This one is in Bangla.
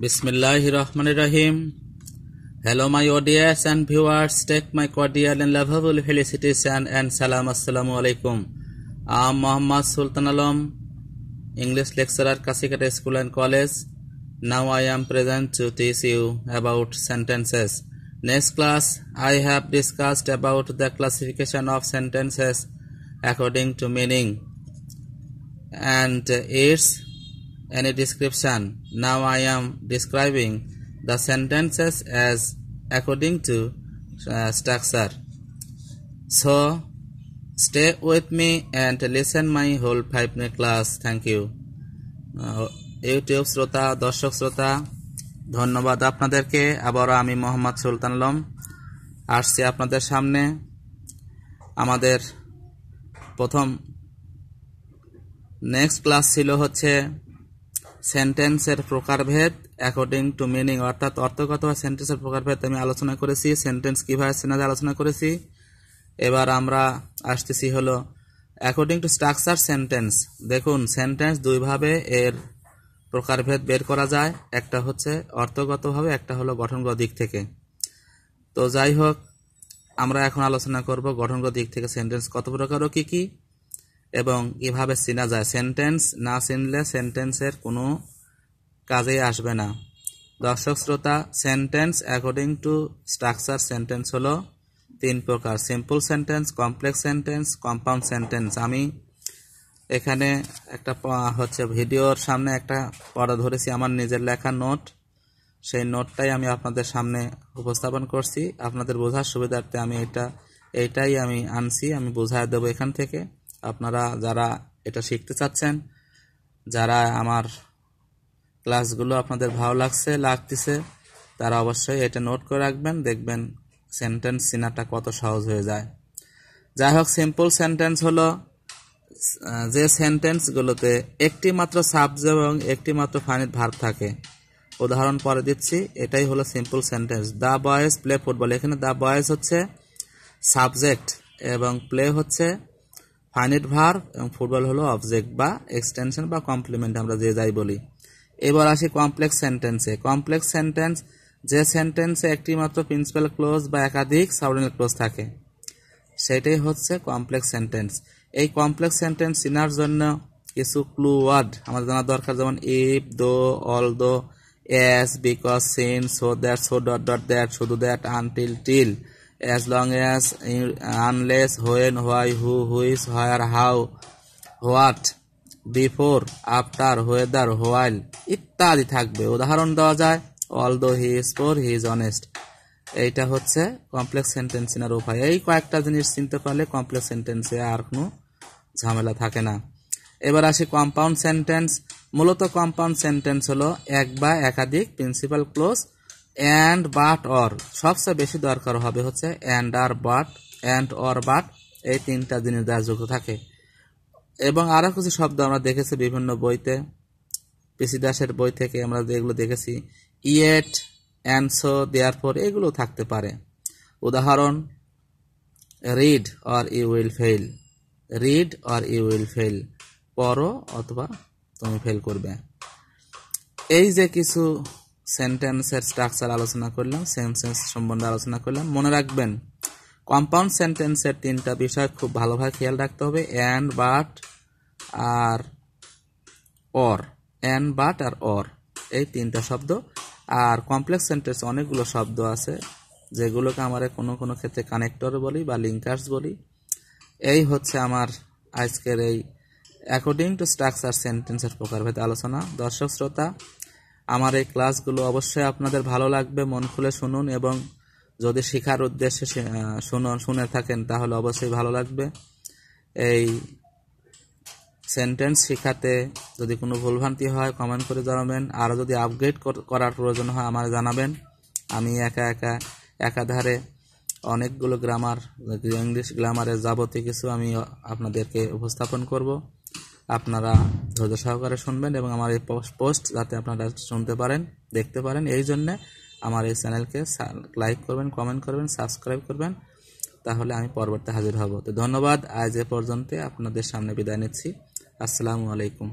Bismillah Rahman Rahim. Hello, my audience and viewers. Take my cordial and lovable felicitation and salam assalamu alaikum. I am Muhammad Sultan Alam, English lecturer, Kasikata School and College. Now I am present to teach you about sentences. Next class, I have discussed about the classification of sentences according to meaning and its any description. Now I am describing the sentences as according to uh, structure. So stay with me and listen my whole 5 minute class. Thank you. YouTube শ্রোতা দর্শক শ্রোতা ধন্যবাদ আপনাদেরকে আবারও আমি মোহাম্মদ সুলতান আলম আসছি আপনাদের সামনে আমাদের প্রথম নেক্সট ক্লাস ছিল হচ্ছে সেন্টেন্সের প্রকারভেদ অ্যাকর্ডিং টু মিনিং অর্থাৎ অর্থগত বা সেন্টেন্সের প্রকারভেদ আমি আলোচনা করেছি সেন্টেন্স কীভাবে সেনাদে আলোচনা করেছি এবার আমরা আসতেছি হলো অ্যাকর্ডিং টু স্ট্রাকচার সেন্টেন্স দেখুন সেন্টেন্স দুইভাবে এর প্রকারভেদ বের করা যায় একটা হচ্ছে অর্থগতভাবে একটা হলো গঠনগত দিক থেকে তো যাই হোক আমরা এখন আলোচনা করব গঠনগত দিক থেকে সেন্টেন্স কত প্রকার ও কী কী এবং এভাবে চেনা যায় সেন্টেন্স না চিনলে সেন্টেন্সের কোনো কাজেই আসবে না দর্শক শ্রোতা sentence according to structure sentence হলো তিন প্রকার simple sentence complex sentence compound sentence আমি এখানে একটা হচ্ছে ভিডিওর সামনে একটা পড়া ধরেছি আমার নিজের লেখা নোট সেই নোটটাই আমি আপনাদের সামনে উপস্থাপন করছি আপনাদের বোঝার সুবিধার্থে আমি এটা এইটাই আমি আনছি আমি বোঝায় দেবো এখান থেকে আপনারা যারা এটা শিখতে চাচ্ছেন যারা আমার ক্লাসগুলো আপনাদের ভালো লাগছে লাগতেছে তারা অবশ্যই এটা নোট করে রাখবেন দেখবেন সেন্টেন্স সিনারটা কত সহজ হয়ে যায় যাই হোক সিম্পল সেন্টেন্স হলো যে সেন্টেন্সগুলোতে একটি মাত্র সাবজেক্ট এবং একটি মাত্র ফাইনিট ভার্ব থাকে উদাহরণ পরে দিচ্ছি এটাই হলো simple sentence the boys play football এখানে দ্য বয়েজ হচ্ছে সাবজেক্ট এবং প্লে হচ্ছে ফাইনেট ভার্ভ এবং ফুটবল হলো অবজেক্ট বা এক্সটেনশন বা কমপ্লিমেন্ট আমরা যে যাই বলি এবার আসি কমপ্লেক্স সেন্টেন্সে কমপ্লেক্স সেন্টেন্স যে সেন্টেন্সে একটি মাত্র প্রিন্সিপাল ক্লোজ বা একাধিক সাবডিনাল ক্লোজ থাকে সেটাই হচ্ছে কমপ্লেক্স সেন্টেন্স এই কমপ্লেক্স সেন্টেন্স চেনার জন্য কিছু ক্লু ওয়ার্ড আমাদের জানা দরকার যেমন if though all though as because since so that so dot dot that শুধু that until till as long as, unless, when, why, who, is where, how, what, before, after, whether, while, ইত্যাদি থাকবে উদাহরণ দেওয়া যায় although he is poor he is honest এইটা হচ্ছে কমপ্লেক্স সেন্টেন্সের উপায় এই কয়েকটা জিনিস চিনতে পারলে কমপ্লেক্স সেন্টেন্সে আর কোনো ঝামেলা থাকে না এবার আসি কম্পাউন্ড সেন্টেন্স মূলত কম্পাউন্ড সেন্টেন্স হলো এক বা একাধিক principal clause and but or সবচেয়ে বেশি দরকার হবে হচ্ছে অ্যান্ড আর বাট অ্যান্ড অর বাট এই তিনটা জিনিস দ্বারা যুক্ত থাকে এবং আরও কিছু শব্দ আমরা দেখেছি বিভিন্ন বইতে পিসি দাসের বই থেকে আমরা যেগুলো দেখেছি ইয়েট অ্যান্ড সো দেয়ার পর এগুলো থাকতে পারে উদাহরণ read or you will fail read or you will fail পড়ো অথবা তুমি ফেল করবে এই যে কিছু সেন্টেন্সের স্ট্রাকচার আলোচনা করলাম সেন্টেন্স সম্বন্ধে আলোচনা করলাম মনে রাখবেন কম্পাউন্ড সেন্টেন্সের তিনটা বিষয় খুব ভালোভাবে খেয়াল রাখতে হবে অ্যান্ড বাট আর অর অ্যান্ড বাট আর অর এই তিনটা শব্দ আর কমপ্লেক্স সেন্টেন্স অনেকগুলো শব্দ আছে যেগুলোকে আমরা কোনো কোনো ক্ষেত্রে কানেক্টর বলি বা লিঙ্কার্স বলি এই হচ্ছে আমার আজকের এই অ্যাকর্ডিং টু স্ট্রাকচার সেন্টেন্সের প্রকারভেদ আলোচনা দর্শক শ্রোতা আমার এই ক্লাসগুলো অবশ্যই আপনাদের ভালো লাগবে মন খুলে শুনুন এবং যদি শেখার উদ্দেশ্যে শুনুন শুনে থাকেন তাহলে অবশ্যই ভালো লাগবে এই সেন্টেন্স শেখাতে যদি কোনো ভুলভ্রান্তি হয় কমেন্ট করে জানাবেন আরও যদি আপগ্রেড করার প্রয়োজন হয় আমার জানাবেন আমি একা একা একাধারে অনেকগুলো গ্রামার ইংলিশ গ্রামারের যাবতীয় কিছু আমি আপনাদেরকে উপস্থাপন করব আপনারা ধৈর্য সহকারে শুনবেন এবং আমার এই পোস্ট যাতে আপনারা শুনতে পারেন দেখতে পারেন এই জন্যে আমার এই চ্যানেলকে লাইক করবেন কমেন্ট করবেন সাবস্ক্রাইব করবেন তাহলে আমি পরবর্তী হাজির হব তো ধন্যবাদ আজ এ পর্যন্ত আপনাদের সামনে বিদায় নিচ্ছি আসসালামু আলাইকুম